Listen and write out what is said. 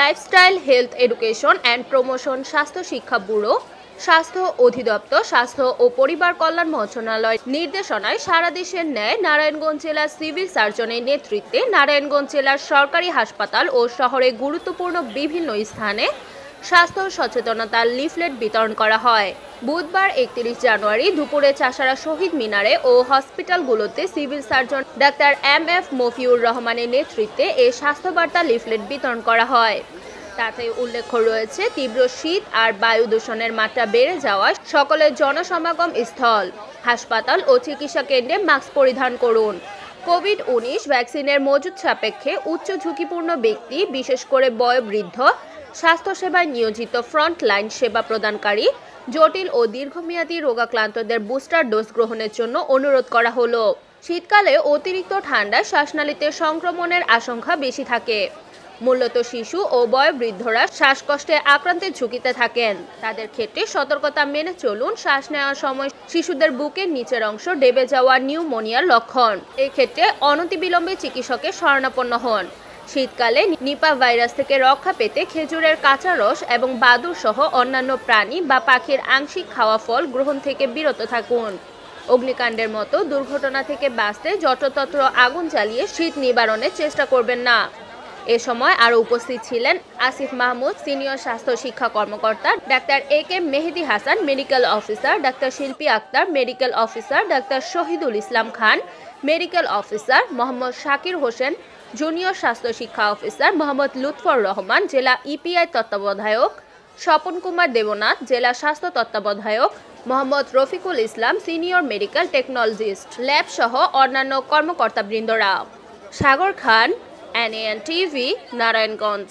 lifestyle health education and promotion স্বাস্থ্য শিক্ষা bureau স্বাস্থ্য অধিদপ্তর স্বাস্থ্য ও পরিবার কল্যাণ মন্ত্রণালয় নির্দেশনায় সারা দেশের ন্যায় নারায়ণগঞ্জ জেলার সিভিল সার্জনের নেতৃত্বে নারায়ণগঞ্জ জেলার সরকারি হাসপাতাল ও শহরে গুরুত্বপূর্ণ বিভিন্ন স্থানে স্বাস্থ্য সচেতনতার লিফলেট বিতরণ করা হয় বুধবার একত্রিশ জানুয়ারি দুপুরে চাষারা শহীদ মিনারে ও হসপিটালগুলোতে civil surgeon doctor M F Mafiur রহমানের নেতৃত্বে এ স্বাস্থ্যবার্তা লিফলেট বিতরণ করা হয় তাতে উল্লেখ রয়েছে তীব্র শীত আর বায়ু দূষণের মাত্রা বেড়ে যাওয়া সকলের জনসমাগম স্থল হাসপাতাল ও চিকিৎসা কেন্দ্রে মাস্ক পরিধান করুন কোভিড উনিশ ভ্যাকসিনের মজুদ সাপেক্ষে উচ্চ ঝুঁকিপূর্ণ ব্যক্তি বিশেষ করে বয়োবৃদ্ধ স্বাস্থ্যসেবায় নিয়োজিত ফ্রন্টলাইন সেবা প্রদানকারী জটিল ও দীর্ঘমেয়াদী রোগাক্রান্তদের বুস্টার ডোজ গ্রহণের জন্য অনুরোধ করা হলো শীতকালে অতিরিক্ত ঠান্ডায় শ্বাসনালীতে সংক্রমণের আশঙ্কা বেশি থাকে মূলত শিশু ও বৃদ্ধরা শ্বাসকষ্টে আক্রান্তের ঝুঁকিতে থাকেন তাদের ক্ষেত্রে সতর্কতা মেনে চলুন শ্বাস নেওয়ার সময় শিশুদের বুকের নিচের অংশ ডেবে যাওয়া নিউমোনিয়ার লক্ষণ এক্ষেত্রে অনতিবিলম্বে চিকিৎসকের শরণাপন্ন হন শীতকালে নিপা ভাইরাস থেকে রক্ষা পেতে খেজুরের কাঁচা রস এবং বাদুর সহ অন্যান্য প্রাণী বা পাখির আংশিক খাওয়া ফল গ্রহণ থেকে বিরত থাকুন অগ্নিকাণ্ডের মতো দুর্ঘটনা থেকে বাঁচতে যত্রতত্র আগুন জ্বালিয়ে শীত নিবারণের চেষ্টা করবেন না এ সময় আরও উপস্থিত ছিলেন আসিফ মাহমুদ সিনিয়র স্বাস্থ্য শিক্ষা কর্মকর্তা doctor A K Mehedi Hasan medical officer doctor Shilpi Akter medical officer doctor Shahidul Islam Khan medical officer Mohammad Shakir Hossain junior স্বাস্থ্য শিক্ষা অফিসার মোহাম্মদ লুৎফর রহমান জেলা ইপিআই তত্ত্বাবধায়ক স্বপন কুমার দেবনাথ জেলা স্বাস্থ্য তত্ত্বাবধায়ক Mohammad Rafiqul Islam senior medical technologist lab সহ অন্যান্য কর্মকর্তাবৃন্দরা সাগর খান এন টিভি নারায়ণগঞ্জ